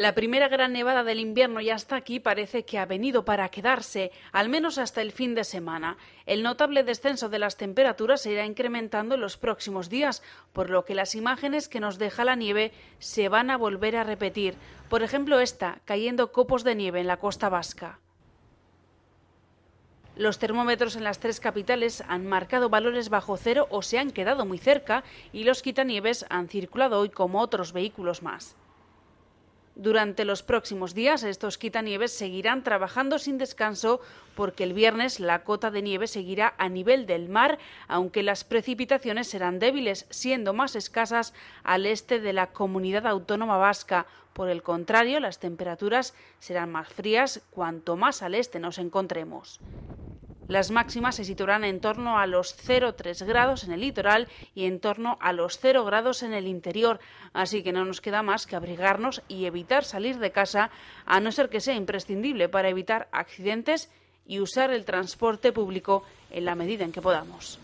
La primera gran nevada del invierno ya está aquí, parece que ha venido para quedarse, al menos hasta el fin de semana. El notable descenso de las temperaturas se irá incrementando en los próximos días, por lo que las imágenes que nos deja la nieve se van a volver a repetir. Por ejemplo, esta, cayendo copos de nieve en la costa vasca. Los termómetros en las tres capitales han marcado valores bajo cero o se han quedado muy cerca y los quitanieves han circulado hoy como otros vehículos más. Durante los próximos días, estos quitanieves seguirán trabajando sin descanso porque el viernes la cota de nieve seguirá a nivel del mar, aunque las precipitaciones serán débiles, siendo más escasas al este de la comunidad autónoma vasca. Por el contrario, las temperaturas serán más frías cuanto más al este nos encontremos. Las máximas se situarán en torno a los 0,3 grados en el litoral y en torno a los 0 grados en el interior, así que no nos queda más que abrigarnos y evitar salir de casa, a no ser que sea imprescindible para evitar accidentes y usar el transporte público en la medida en que podamos.